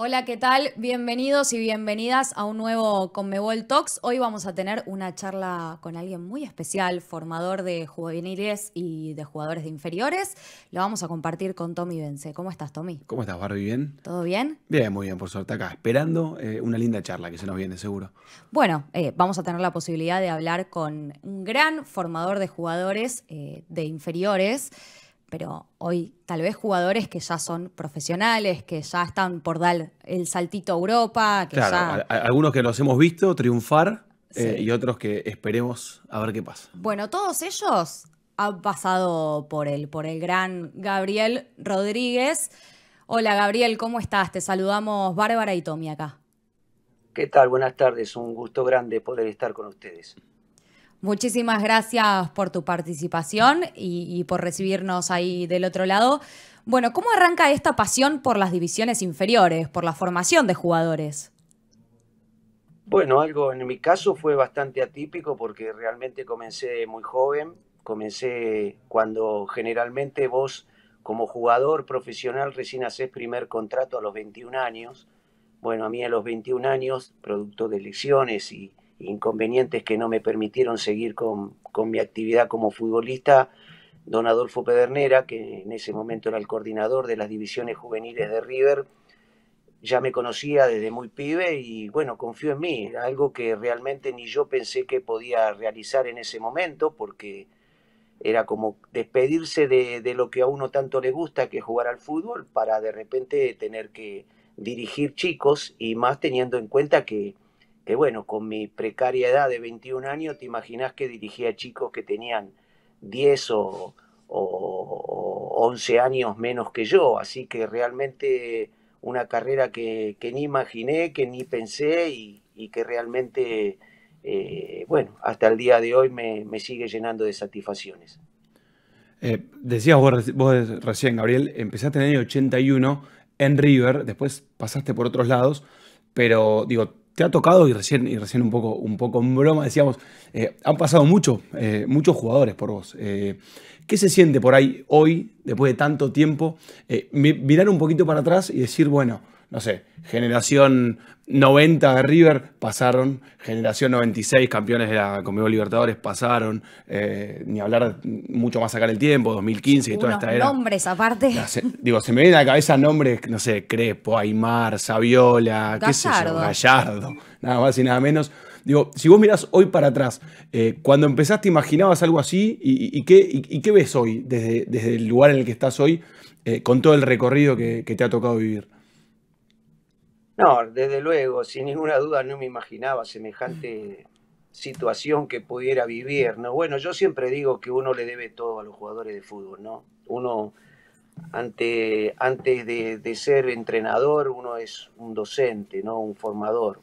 Hola, ¿qué tal? Bienvenidos y bienvenidas a un nuevo Conmebol Talks. Hoy vamos a tener una charla con alguien muy especial, formador de juveniles y de jugadores de inferiores. Lo vamos a compartir con Tommy Vence. ¿Cómo estás, Tommy? ¿Cómo estás, Barbie? ¿Bien? ¿Todo bien? Bien, muy bien, por suerte acá. Esperando eh, una linda charla que se nos viene, seguro. Bueno, eh, vamos a tener la posibilidad de hablar con un gran formador de jugadores eh, de inferiores pero hoy tal vez jugadores que ya son profesionales, que ya están por dar el saltito a Europa. Que claro, algunos que los hemos visto triunfar eh, y otros que esperemos a ver qué pasa. Bueno, todos ellos han pasado por el, por el gran Gabriel Rodríguez. Hola Gabriel, ¿cómo estás? Te saludamos Bárbara y Tommy acá. ¿Qué tal? Buenas tardes, un gusto grande poder estar con ustedes. Muchísimas gracias por tu participación y, por recibirnos ahí del otro lado. Bueno, ¿cómo arranca esta pasión por las divisiones inferiores, por la formación de jugadores? Bueno, algo en mi caso fue bastante atípico porque realmente comencé muy joven, comencé cuando generalmente vos como jugador profesional recién haces primer contrato a los 21 años. Bueno, a mí a los 21 años, producto de lesiones y, inconvenientes que no me permitieron seguir con, mi actividad como futbolista, don Adolfo Pedernera, que en ese momento era el coordinador de las divisiones juveniles de River, ya me conocía desde muy pibe y bueno, confió en mí, algo que realmente ni yo pensé que podía realizar en ese momento, porque era como despedirse de, de lo que a uno tanto le gusta, que es jugar al fútbol, para de repente tener que dirigir chicos y más teniendo en cuenta que que bueno, con mi precaria edad de 21 años, te imaginás que dirigía chicos que tenían 10 o, 11 años menos que yo, así que realmente una carrera que, ni imaginé, que ni pensé y, que realmente, eh, bueno, hasta el día de hoy me, sigue llenando de satisfacciones. Eh, decías vos, vos, recién, Gabriel, empezaste en el año 81 en River, después pasaste por otros lados, pero digo, te ha tocado, y recién, y recién un, poco, un poco en broma decíamos, eh, han pasado mucho, eh, muchos jugadores por vos. Eh, ¿Qué se siente por ahí hoy, después de tanto tiempo, mirar un poquito para atrás y decir, bueno, no sé, generación 90 de River pasaron, generación 96 campeones de la Conmebol Libertadores pasaron, eh, ni hablar mucho más acá en el tiempo, 2015 y toda esta era. nombres aparte. digo, se me vienen a la cabeza nombres, no sé, Crespo, Aymar, Saviola, Gallardo. qué Gallardo, nada más y nada menos. Digo, si vos mirás hoy para atrás, eh, cuando empezaste imaginabas algo así, ¿y, qué, qué, ves hoy desde, desde el lugar en el que estás hoy eh, con todo el recorrido que te ha tocado vivir? No, desde luego, sin ninguna duda no me imaginaba semejante situación que pudiera vivir, ¿no? Bueno, yo siempre digo que uno le debe todo a los jugadores de fútbol, ¿no? Uno, ante, antes de, de ser entrenador, uno es un docente, ¿no? Un formador.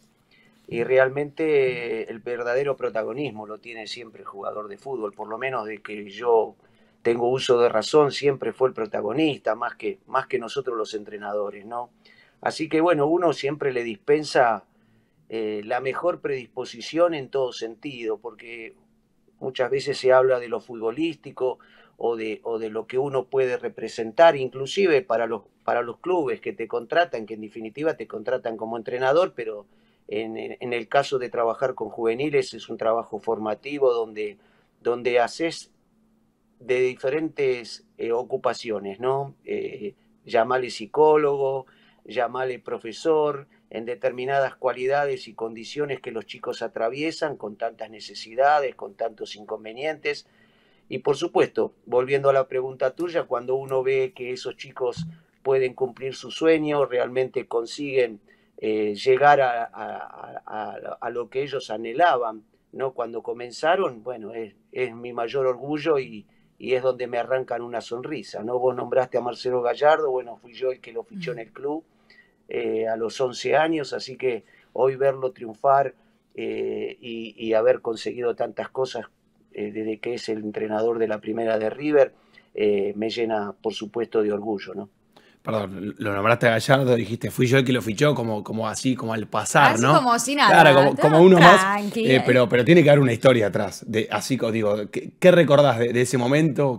Y realmente eh, el verdadero protagonismo lo tiene siempre el jugador de fútbol, por lo menos de que yo tengo uso de razón, siempre fue el protagonista, más que, más que nosotros los entrenadores, ¿no? Así que bueno, uno siempre le dispensa eh, la mejor predisposición en todo sentido, porque muchas veces se habla de lo futbolístico o de, o de lo que uno puede representar, inclusive para los, para los clubes que te contratan, que en definitiva te contratan como entrenador, pero en, el caso de trabajar con juveniles es un trabajo formativo donde, haces de diferentes eh, ocupaciones, ¿no? Eh, Llamarle psicólogo, llamale profesor, en determinadas cualidades y condiciones que los chicos atraviesan, con tantas necesidades, con tantos inconvenientes. Y por supuesto, volviendo a la pregunta tuya, cuando uno ve que esos chicos pueden cumplir su sueño, realmente consiguen eh, llegar a, lo que ellos anhelaban, ¿no? Cuando comenzaron, bueno, es, mi mayor orgullo y, y es donde me arrancan una sonrisa, ¿no? Vos nombraste a Marcelo Gallardo, bueno, fui yo el que lo fichó en el club, eh, a los 11 años, así que hoy verlo triunfar eh, y, haber conseguido tantas cosas eh, desde que es el entrenador de la primera de River, me llena, por supuesto, de orgullo, ¿no? Perdón, lo nombraste a Gallardo, dijiste, fui yo el que lo fichó, como, como así, como al pasar, así ¿no? como así nada. Claro, como, uno más. pero, pero tiene que haber una historia atrás. De, así como digo, ¿qué, recordás de, ese momento?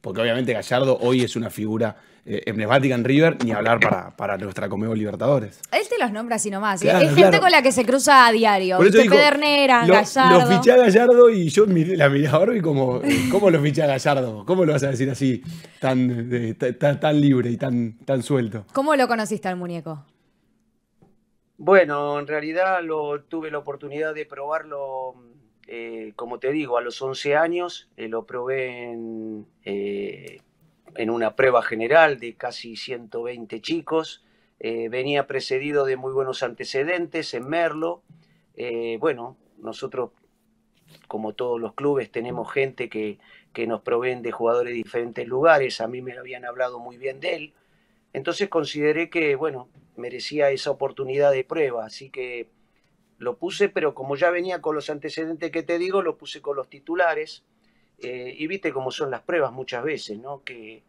Porque obviamente Gallardo hoy es una figura eh, emblemática en River, ni hablar para, para nuestra Comeo Libertadores. Él te los nombra así nomás. ¿eh? es gente con la que se cruza a diario. Por lo, fiché a Gallardo y yo la miré y como, ¿cómo los fiché a Gallardo? ¿Cómo lo vas a decir así, tan, tan, libre y tan, tan suelto? ¿Cómo lo conociste al muñeco? Bueno, en realidad lo, tuve la oportunidad de probarlo, eh, como te digo, a los 11 años. Eh, lo probé en, en una prueba general de casi 120 chicos. Eh, venía precedido de muy buenos antecedentes en Merlo. Eh, bueno, nosotros, como todos los clubes, tenemos gente que, que nos proveen de jugadores de diferentes lugares. A mí me habían hablado muy bien de él. Entonces consideré que, bueno, merecía esa oportunidad de prueba. Así que lo puse, pero como ya venía con los antecedentes que te digo, lo puse con los titulares. Eh, y viste cómo son las pruebas muchas veces, ¿no? Que,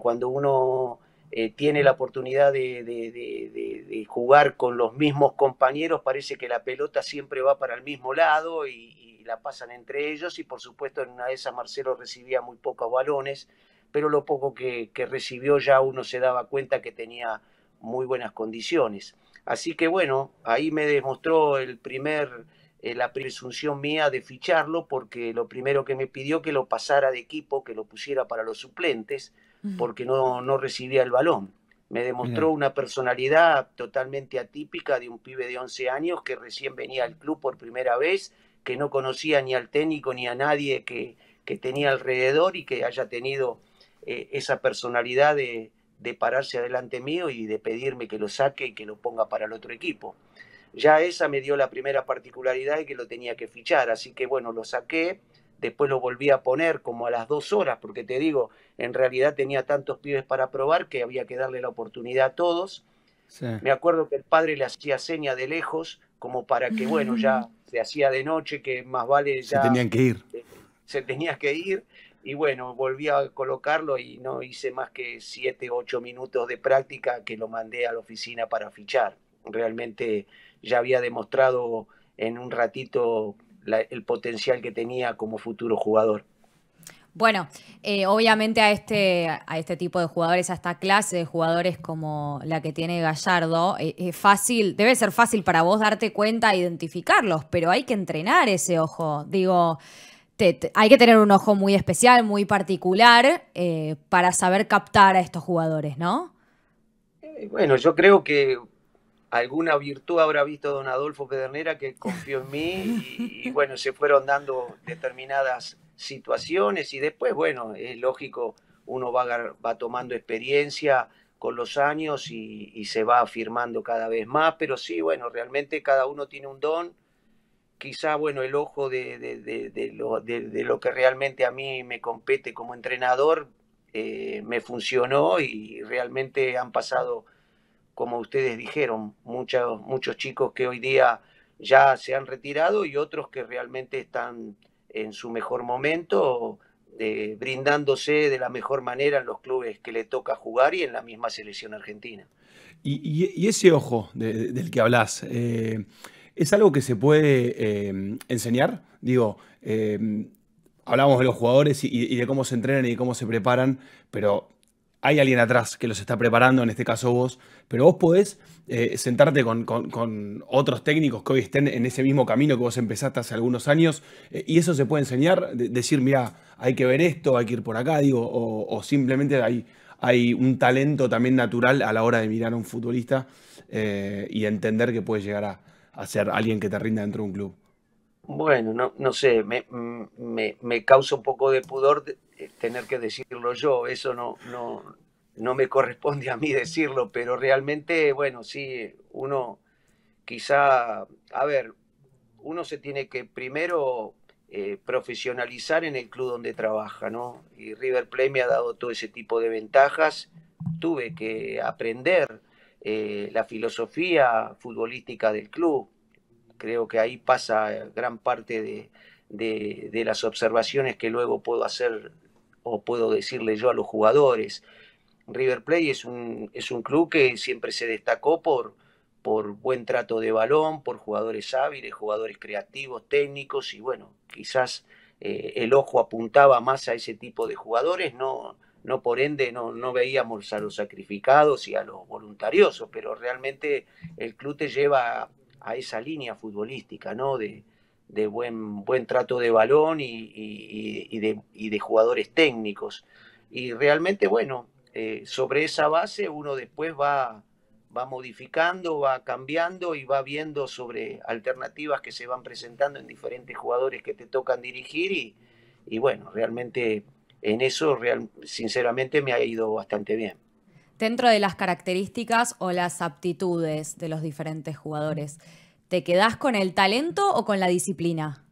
cuando uno eh, tiene la oportunidad de, de, jugar con los mismos compañeros, parece que la pelota siempre va para el mismo lado y, la pasan entre ellos. Y por supuesto, en una de esas Marcelo recibía muy pocos balones, pero lo poco que, que recibió ya uno se daba cuenta que tenía muy buenas condiciones. Así que bueno, ahí me demostró el primer eh, la presunción mía de ficharlo porque lo primero que me pidió que lo pasara de equipo, que lo pusiera para los suplentes, porque no, no recibía el balón. Me demostró una personalidad totalmente atípica de un pibe de 11 años que recién venía al club por primera vez, que no conocía ni al técnico ni a nadie que, que tenía alrededor y que haya tenido eh, esa personalidad de, de pararse adelante mío y de pedirme que lo saque y que lo ponga para el otro equipo ya esa me dio la primera particularidad y que lo tenía que fichar, así que bueno, lo saqué, después lo volví a poner como a las dos horas, porque te digo, en realidad tenía tantos pibes para probar que había que darle la oportunidad a todos. Me acuerdo que el padre le hacía seña de lejos, como para que, bueno, ya mm. se hacía de noche, que más vale ya... Se tenían que ir. Eh, se, tenías que ir, y bueno, volví a colocarlo y no hice más que siete, ocho minutos de práctica que lo mandé a la oficina para fichar realmente ya había demostrado en un ratito el potencial que tenía como futuro jugador. Bueno, eh, obviamente a este, a este tipo de jugadores, a esta clase de jugadores como la que tiene Gallardo, eh, es fácil, debe ser fácil para vos darte cuenta, e identificarlos, pero hay que entrenar ese ojo. Digo, hay que tener un ojo muy especial, muy particular, eh, para saber captar a estos jugadores, ¿no? Bueno, yo creo que alguna virtud habrá visto don Adolfo Pedernera que confió en mí y, bueno, se fueron dando determinadas situaciones y después, bueno, es lógico, uno va, va tomando experiencia con los años y, se va afirmando cada vez más, pero sí, bueno, realmente cada uno tiene un don, quizá, bueno, el ojo de, de, lo, que realmente a mí me compete como entrenador eh, me funcionó y realmente han pasado como ustedes dijeron, muchos, muchos chicos que hoy día ya se han retirado y otros que realmente están en su mejor momento, eh, brindándose de la mejor manera en los clubes que le toca jugar y en la misma selección argentina. Y, ese ojo del que hablas, eh, ¿es algo que se puede eh, enseñar? Digo, hablamos de los jugadores y, de cómo se entrenan y cómo se preparan, pero hay alguien atrás que los está preparando, en este caso vos, pero vos podés eh, sentarte con, otros técnicos que hoy estén en ese mismo camino que vos empezaste hace algunos años eh, y eso se puede enseñar, decir, mira, hay que ver esto, hay que ir por acá, digo, o, simplemente hay, un talento también natural a la hora de mirar a un futbolista eh, y entender que puede llegar a, a ser alguien que te rinda dentro de un club. Bueno, no, no sé, me, me, causa un poco de pudor eh, tener que decirlo yo, eso no, no, no me corresponde a mí decirlo, pero realmente, bueno, sí, uno quizá, a ver, uno se tiene que primero eh, profesionalizar en el club donde trabaja, ¿no? Y River Plate me ha dado todo ese tipo de ventajas, tuve que aprender eh, la filosofía futbolística del club, Creo que ahí pasa gran parte de, las observaciones que luego puedo hacer o puedo decirle yo a los jugadores. River Plate es un, es un club que siempre se destacó por, por buen trato de balón, por jugadores hábiles, jugadores creativos, técnicos y bueno, quizás eh, el ojo apuntaba más a ese tipo de jugadores, no, no por ende no, no, veíamos a los sacrificados y a los voluntariosos, pero realmente el club te lleva a esa línea futbolística, ¿no? De, buen, buen trato de balón y, de, jugadores técnicos. Y realmente, bueno, eh, sobre esa base uno después va, va modificando, va cambiando y va viendo sobre alternativas que se van presentando en diferentes jugadores que te tocan dirigir y, y bueno, realmente en eso real, sinceramente me ha ido bastante bien dentro de las características o las aptitudes de los diferentes jugadores, ¿te quedás con el talento o con la disciplina?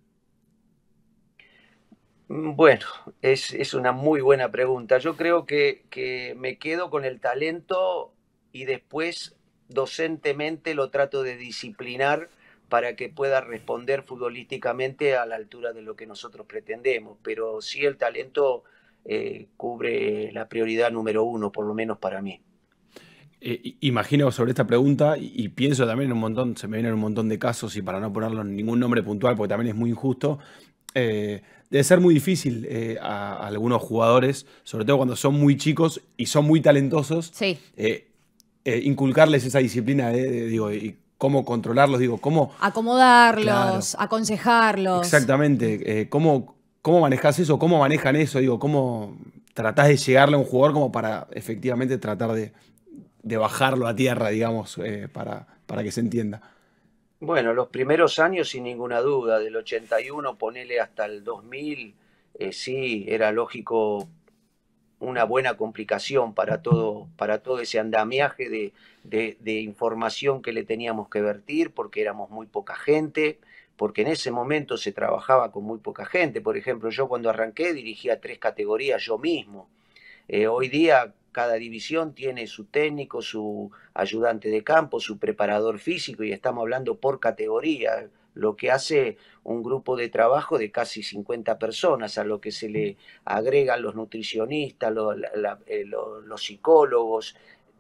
Mm, bueno, es, una muy buena pregunta. Yo creo que, que me quedo con el talento y después docentemente lo trato de disciplinar para que pueda responder futbolísticamente a la altura de lo que nosotros pretendemos. Pero sí el talento eh, cubre la prioridad número uno, por lo menos para mí. Eh, imagino sobre esta pregunta y, pienso también en un montón, se me vienen un montón de casos y para no ponerlo en ningún nombre puntual, porque también es muy injusto, eh, debe ser muy difícil a, algunos jugadores, sobre todo cuando son muy chicos y son muy talentosos, inculcarles esa disciplina digo, y cómo controlarlos, digo, cómo... Acomodarlos, aconsejarlos. Exactamente, cómo ¿Cómo manejas eso? ¿Cómo manejan eso? Digo, ¿cómo tratás de llegarle a un jugador como para efectivamente tratar de, bajarlo a tierra, digamos, eh, para, que se entienda? Bueno, los primeros años, sin ninguna duda, del 81, ponele hasta el 2000, eh, sí, era lógico una buena complicación para todo, para todo ese andamiaje de información que le teníamos que vertir, porque éramos muy poca gente porque en ese momento se trabajaba con muy poca gente. Por ejemplo, yo cuando arranqué dirigía tres categorías yo mismo. Eh, hoy día cada división tiene su técnico, su ayudante de campo, su preparador físico y estamos hablando por categoría, lo que hace un grupo de trabajo de casi 50 personas, a lo que se le agregan los nutricionistas, los, eh, los psicólogos,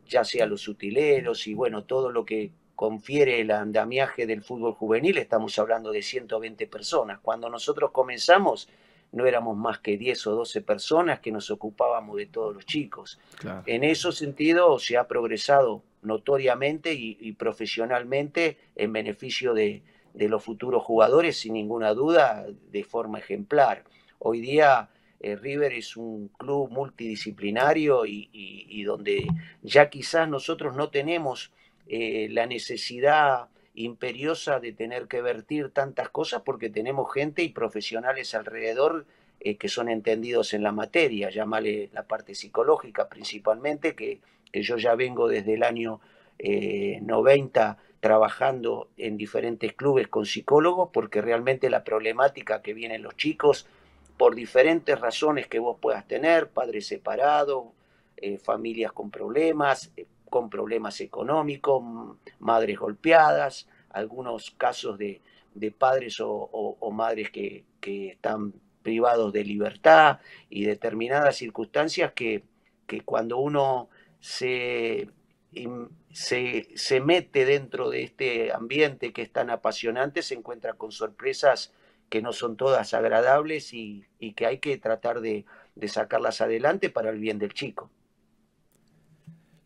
ya sea los utileros y bueno, todo lo que confiere el andamiaje del fútbol juvenil, estamos hablando de 120 personas. Cuando nosotros comenzamos, no éramos más que 10 o 12 personas que nos ocupábamos de todos los chicos. En ese sentido, se ha progresado notoriamente y, profesionalmente en beneficio de, los futuros jugadores, sin ninguna duda, de forma ejemplar. Hoy día... Eh, River es un club multidisciplinario y, y donde ya quizás nosotros no tenemos eh, la necesidad imperiosa de tener que vertir tantas cosas porque tenemos gente y profesionales alrededor eh, que son entendidos en la materia, llámale la parte psicológica principalmente, que, yo ya vengo desde el año 90 eh, trabajando en diferentes clubes con psicólogos porque realmente la problemática que vienen los chicos por diferentes razones que vos puedas tener, padres separados, familias con problemas, con problemas económicos, madres golpeadas, algunos casos de, padres o, madres que, están privados de libertad y determinadas circunstancias que, que cuando uno se, se, mete dentro de este ambiente que es tan apasionante, se encuentra con sorpresas que no son todas agradables y, que hay que tratar de sacarlas adelante para el bien del chico.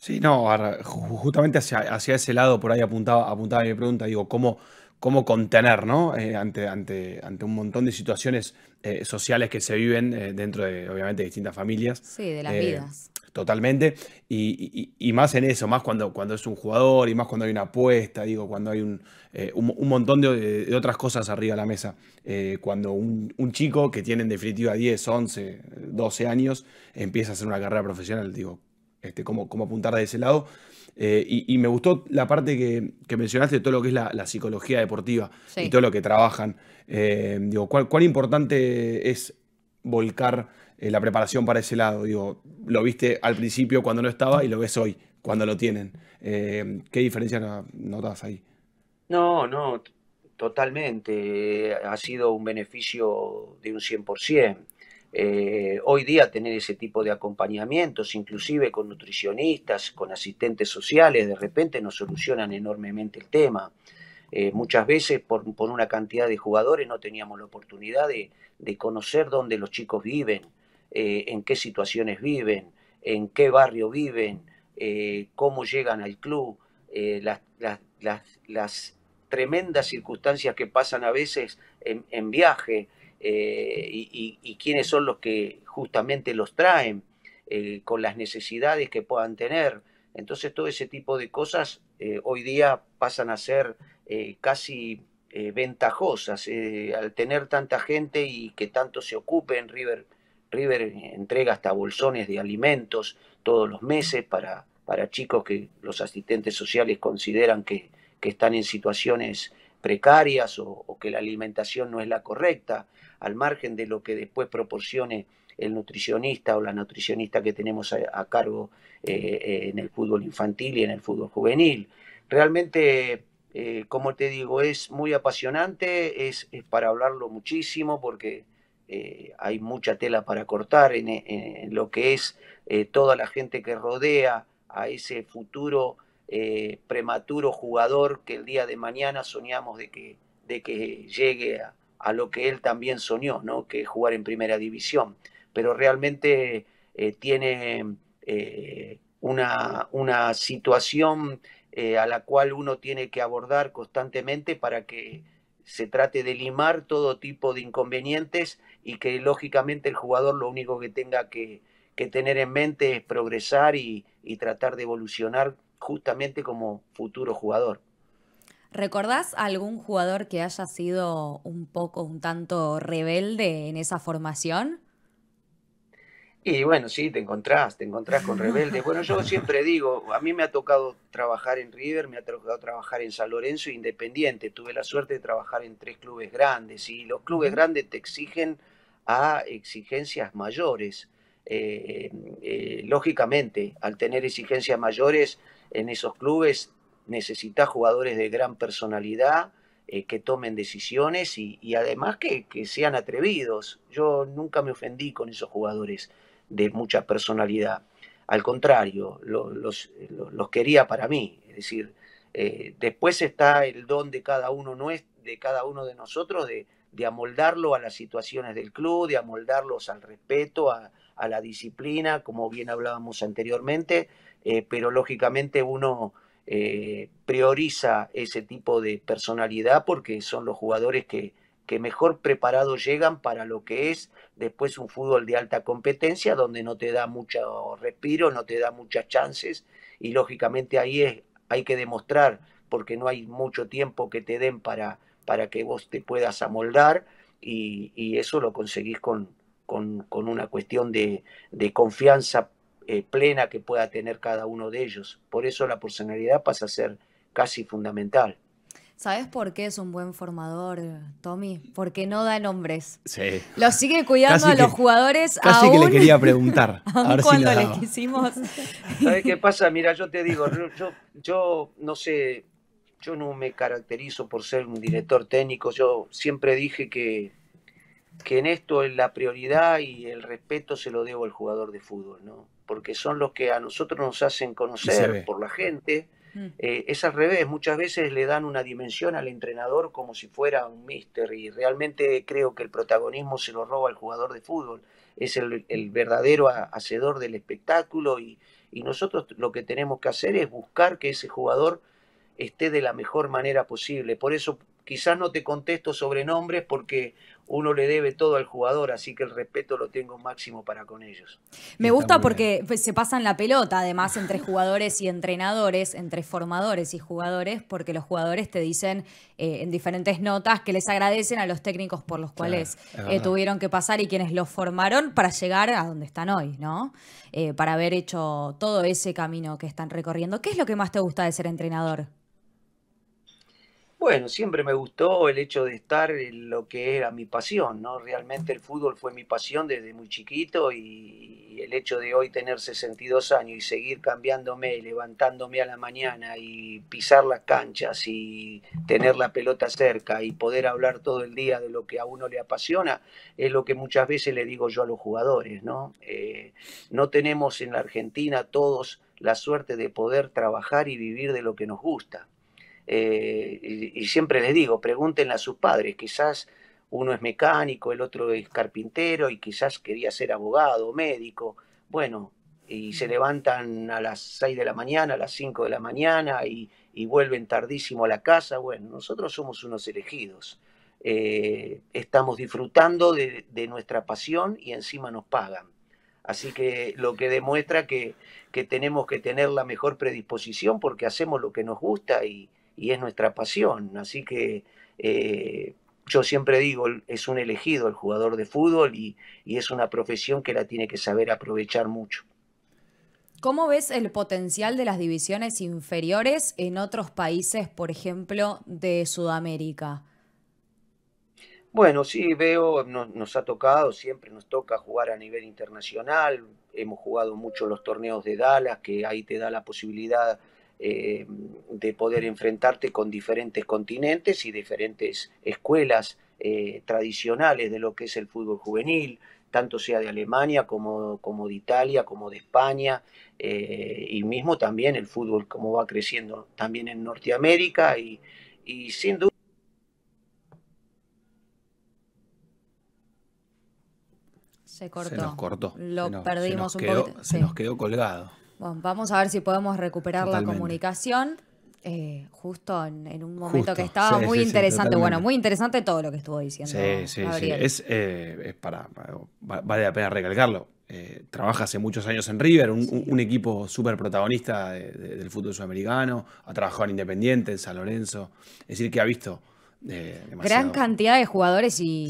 Sí, no, justamente hacia, ese lado por ahí apuntaba, apuntaba mi pregunta, digo, ¿cómo, cómo contener, ¿no? Eh, ante, ante, ante un montón de situaciones eh, sociales que se viven eh, dentro de, obviamente, distintas familias. Sí, de las vidas. Totalmente. Y, y, más en eso, más cuando, cuando es un jugador y más cuando hay una apuesta, digo, cuando hay un, montón de, otras cosas arriba de la mesa. cuando un, un, chico que tiene en definitiva 10, 11, 12 años empieza a hacer una carrera profesional, digo, este, cómo, apuntar de ese lado. Eh, y, me gustó la parte que, mencionaste de todo lo que es la, psicología deportiva y todo lo que trabajan. Eh, digo, ¿cuál, importante es volcar eh, la preparación para ese lado? Digo, lo viste al principio cuando no estaba y lo ves hoy cuando lo tienen. ¿Qué diferencia notas ahí? No, no, totalmente. Ha sido un beneficio de un 100%. Eh, hoy día tener ese tipo de acompañamientos, inclusive con nutricionistas, con asistentes sociales, de repente nos solucionan enormemente el tema. Eh, muchas veces por, una cantidad de jugadores no teníamos la oportunidad de, conocer dónde los chicos viven, eh, en qué situaciones viven, en qué barrio viven, cómo llegan al club, las, tremendas circunstancias que pasan a veces en viaje. Eh, y, quiénes son los que justamente los traen eh, con las necesidades que puedan tener. Entonces todo ese tipo de cosas eh, hoy día pasan a ser casi ventajosas al tener tanta gente y que tanto se ocupe River. River entrega hasta bolsones de alimentos todos los meses para, para chicos que los asistentes sociales consideran que, que están en situaciones precarias o, que la alimentación no es la correcta, al margen de lo que después proporcione el nutricionista o la nutricionista que tenemos a, cargo eh, eh, en el fútbol infantil y en el fútbol juvenil. Realmente, eh, como te digo, es muy apasionante, es, para hablarlo muchísimo porque hay mucha tela para cortar en, en lo que es toda la gente que rodea a ese futuro eh, prematuro jugador que el día de mañana soñamos de que, de que llegue a, lo que él también soñó, ¿no? que jugar en primera división. Pero realmente eh, tiene eh, una, situación a la cual uno tiene que abordar constantemente para que se trate de limar todo tipo de inconvenientes y que lógicamente el jugador lo único que tenga que, tener en mente es progresar y, y tratar de evolucionar justamente como futuro jugador. ¿Recordás algún jugador que haya sido un poco, un tanto rebelde en esa formación? Y bueno, sí, te encontrás, te encontrás con rebeldes. Bueno, yo siempre digo, a mí me ha tocado trabajar en River, me ha tocado trabajar en San Lorenzo Independiente. Tuve la suerte de trabajar en tres clubes grandes y los clubes grandes te exigen a exigencias mayores. Eh, eh, lógicamente, al tener exigencias mayores, en esos clubes necesita jugadores de gran personalidad, eh, que tomen decisiones y, además que, sean atrevidos. Yo nunca me ofendí con esos jugadores de mucha personalidad. Al contrario, los, quería para mí. Es decir, eh, después está el don de cada uno, es de, cada uno de nosotros de, de amoldarlo a las situaciones del club, de amoldarlos al respeto, a, a la disciplina, como bien hablábamos anteriormente, eh, pero lógicamente uno eh, prioriza ese tipo de personalidad porque son los jugadores que, que mejor preparados llegan para lo que es después un fútbol de alta competencia, donde no te da mucho respiro, no te da muchas chances, y lógicamente ahí es, hay que demostrar, porque no hay mucho tiempo que te den para, para que vos te puedas amoldar, y, y eso lo conseguís con, con, una cuestión de, confianza eh, plena que pueda tener cada uno de ellos. Por eso la personalidad pasa a ser casi fundamental. ¿Sabes por qué es un buen formador, Tommy? Porque no da nombres. Sí. Lo sigue cuidando a los jugadores. Casi aún, que le quería preguntar. a ver si quisimos. ¿Sabes qué pasa? Mira, yo te digo, yo, yo no sé, yo no me caracterizo por ser un director técnico. Yo siempre dije que que en esto la prioridad y el respeto se lo debo al jugador de fútbol, ¿no? Porque son los que a nosotros nos hacen conocer por la gente. Mm. Eh, es al revés, muchas veces le dan una dimensión al entrenador como si fuera un mister y realmente creo que el protagonismo se lo roba el jugador de fútbol, es el, verdadero hacedor del espectáculo y, y nosotros lo que tenemos que hacer es buscar que ese jugador esté de la mejor manera posible. Por eso Quizás no te contesto sobre nombres porque uno le debe todo al jugador, así que el respeto lo tengo máximo para con ellos. Me gusta porque pues, se pasan la pelota, además, entre jugadores y entrenadores, entre formadores y jugadores, porque los jugadores te dicen eh, en diferentes notas que les agradecen a los técnicos por los cuales eh, tuvieron que pasar y quienes los formaron para llegar a donde están hoy, ¿no? Eh, para haber hecho todo ese camino que están recorriendo. ¿Qué es lo que más te gusta de ser entrenador? Bueno, siempre me gustó el hecho de estar en lo que era mi pasión, ¿no? Realmente el fútbol fue mi pasión desde muy chiquito y el hecho de hoy tener 62 años y seguir cambiándome, y levantándome a la mañana y pisar las canchas y tener la pelota cerca y poder hablar todo el día de lo que a uno le apasiona, es lo que muchas veces le digo yo a los jugadores, ¿no? Eh, no tenemos en la Argentina todos la suerte de poder trabajar y vivir de lo que nos gusta eh, y, siempre les digo, pregúntenle a sus padres, quizás uno es mecánico, el otro es carpintero y quizás quería ser abogado, médico. Bueno, y se levantan a las 6 de la mañana, a las 5 de la mañana y, vuelven tardísimo a la casa. Bueno, nosotros somos unos elegidos. Eh, estamos disfrutando de, nuestra pasión y encima nos pagan. Así que lo que demuestra que, que, tenemos que tener la mejor predisposición porque hacemos lo que nos gusta y, y es nuestra pasión. Así que eh, yo siempre digo, es un elegido el jugador de fútbol y, es una profesión que la tiene que saber aprovechar mucho. ¿Cómo ves el potencial de las divisiones inferiores en otros países, por ejemplo, de Sudamérica? Bueno, sí, veo, nos ha tocado, siempre nos toca jugar a nivel internacional, hemos jugado mucho los torneos de Dallas, que ahí te da la posibilidad eh, de poder enfrentarte con diferentes continentes y diferentes escuelas eh, tradicionales de lo que es el fútbol juvenil, tanto sea de Alemania como, como de Italia, como de España, eh, y mismo también el fútbol como va creciendo también en Norteamérica y, sin duda... Se cortó. nos cortó. Lo perdimos nos quedó colgado. Bueno, vamos a ver si podemos recuperar la comunicación. Eh, justo en, un momento que estaba muy interesante. bueno, muy interesante todo lo que estuvo diciendo. Sí, sí, sí. Eh, es, para, vale la pena recalcarlo. Eh, trabaja hace muchos años en River, un, equipo súper protagonista del fútbol sudamericano, ha trabajado en Independiente, en San Lorenzo, es decir, que ha visto eh, Gran cantidad de jugadores y,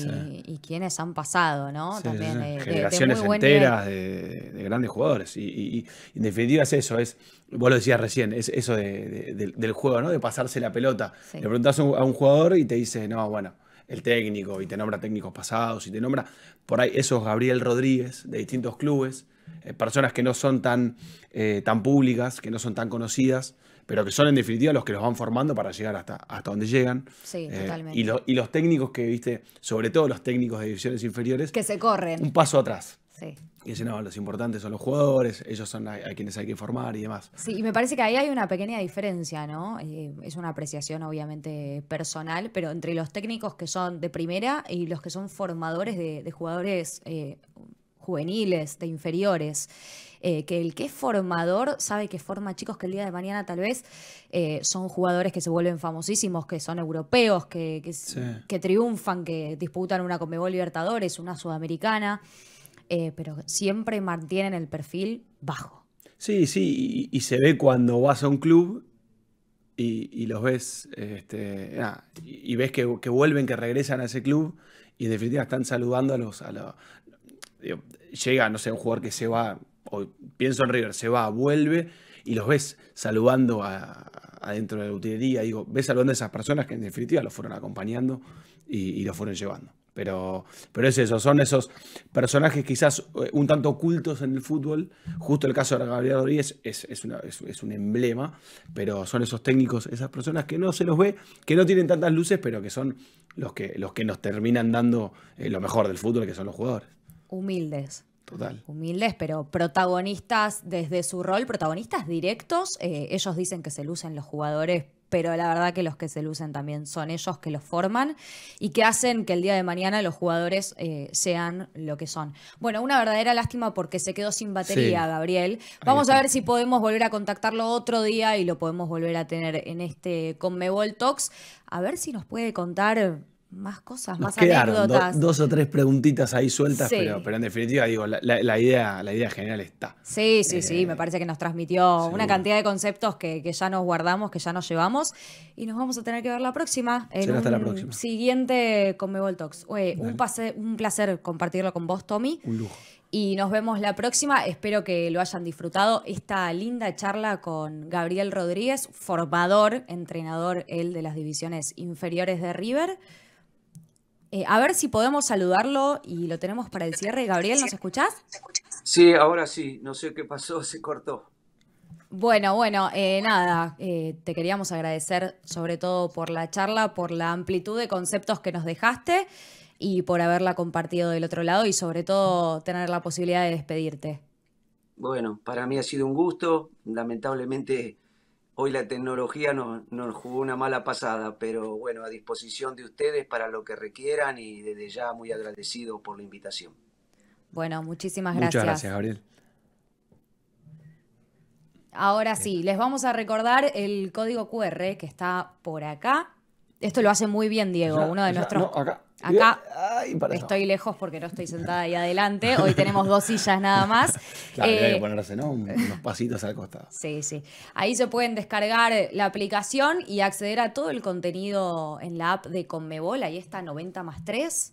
quienes han pasado, ¿no? También de, generaciones enteras de, grandes jugadores. Y, en definitiva es eso, es, vos lo decías recién, es eso del, juego, ¿no? De pasarse la pelota. Le preguntás a un jugador y te dice, no, bueno, el técnico, y te nombra técnicos pasados, y te nombra por ahí esos Gabriel Rodríguez de distintos clubes, eh, personas que no son tan, eh, tan públicas, que no son tan conocidas pero que son en definitiva los que los van formando para llegar hasta, hasta donde llegan. Sí, eh, totalmente. Y, los técnicos que, viste, sobre todo los técnicos de divisiones inferiores. Que se corren. Un paso atrás. Sí. Y dicen, no, los importantes son los jugadores, ellos son a, quienes hay que formar y demás. Sí, y me parece que ahí hay una pequeña diferencia, ¿no? Eh, es una apreciación obviamente personal, pero entre los técnicos que son de primera y los que son formadores de, jugadores eh, juveniles, de inferiores. Eh, que el que es formador sabe que forma chicos que el día de mañana tal vez eh, son jugadores que se vuelven famosísimos, que son europeos, que, que, triunfan, que disputan una Conmebol Libertadores, una Sudamericana, eh, pero siempre mantienen el perfil bajo. Sí, sí, y, se ve cuando vas a un club y, los ves, este, ah, y, ves que, vuelven, que regresan a ese club y en definitiva están saludando a los... llega, no sé, un jugador que se va, pienso en River, se va, vuelve y los ves saludando adentro de la utilería, digo, ves saludando a esas personas que en definitiva los fueron acompañando y, y los fueron llevando. Pero, pero es eso, son esos personajes quizás eh, un tanto ocultos en el fútbol. Justo el caso de Gabriel Rodríguez es, es, es, un emblema, pero son esos técnicos, esas personas que no se los ve, que no tienen tantas luces, pero que son los que, los que nos terminan dando eh, lo mejor del fútbol, que son los jugadores. Humildes. Total. Humildes, pero protagonistas desde su rol, protagonistas directos. Eh, ellos dicen que se lucen los jugadores, pero la verdad que los que se lucen también son ellos que los forman y que hacen que el día de mañana los jugadores eh, sean lo que son. Bueno, una verdadera lástima porque se quedó sin batería, Gabriel. Vamos a ver si podemos volver a contactarlo otro día y lo podemos volver a tener en este Conmebol Talks. A ver si nos puede contar más cosas, más anécdotas. dos o tres preguntitas ahí sueltas, pero, pero en definitiva, digo, la, idea, la idea general está. Sí, sí, sí, eh, me parece que nos transmitió una cantidad de conceptos que, ya nos guardamos, que ya nos llevamos, y nos vamos a tener que ver la próxima. En Siguiente con Talks. un, un placer compartirlo con vos, Tommy. Un lujo. Y nos vemos la próxima. Espero que lo hayan disfrutado. Esta linda charla con Gabriel Rodríguez, formador, entrenador, él de las divisiones inferiores de River. Eh, a ver si podemos saludarlo y lo tenemos para el cierre. Gabriel, ¿nos escuchás? Sí, ahora sí. No sé qué pasó, se cortó. Bueno, bueno, eh, nada, eh, te queríamos agradecer sobre todo por la charla, por la amplitud de conceptos que nos dejaste y por haberla compartido del otro lado y sobre todo tener la posibilidad de despedirte. Bueno, para mí ha sido un gusto. Lamentablemente hoy la tecnología nos, nos, jugó una mala pasada, pero bueno, a disposición de ustedes para lo que requieran y desde ya muy agradecido por la invitación. Bueno, muchísimas gracias. Muchas gracias, Gabriel. Ahora sí, les vamos a recordar el código QR que está por acá. Esto lo hace muy bien Diego, uno de nuestros... Acá estoy lejos porque no estoy sentada ahí adelante. Hoy tenemos dos sillas nada más. Claro, hay que eh, ponerse, ¿no? Unos pasitos al costado. Sí, sí. Ahí se pueden descargar la aplicación y acceder a todo el contenido en la app de Conmebol. Ahí está 90 más 3.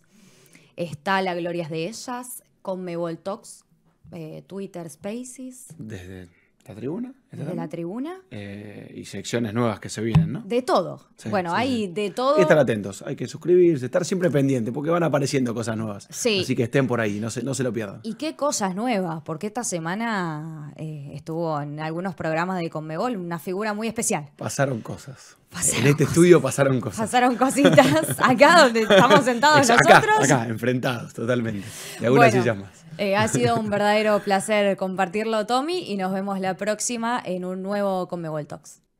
Está La Glorias de Ellas, Conmebol Talks, eh, Twitter Spaces. Desde ¿La tribuna? De la tribuna. Eh, y secciones nuevas que se vienen, ¿no? De todo. bueno, hay de todo. Estar atentos, hay que suscribirse, estar siempre pendiente, porque van apareciendo cosas nuevas. Sí. Así que estén por ahí, no se, no se lo pierdan. ¿Y qué cosas nuevas? Porque esta semana eh, estuvo en algunos programas de Conmebol una figura muy especial. Pasaron cosas. en este estudio pasaron cosas. Pasaron cositas acá donde estamos sentados nosotros. Acá, enfrentados, totalmente. Y algunas se sillas eh, ha sido un verdadero placer compartirlo, Tommy, y nos vemos la próxima en un nuevo Conmebol Talks.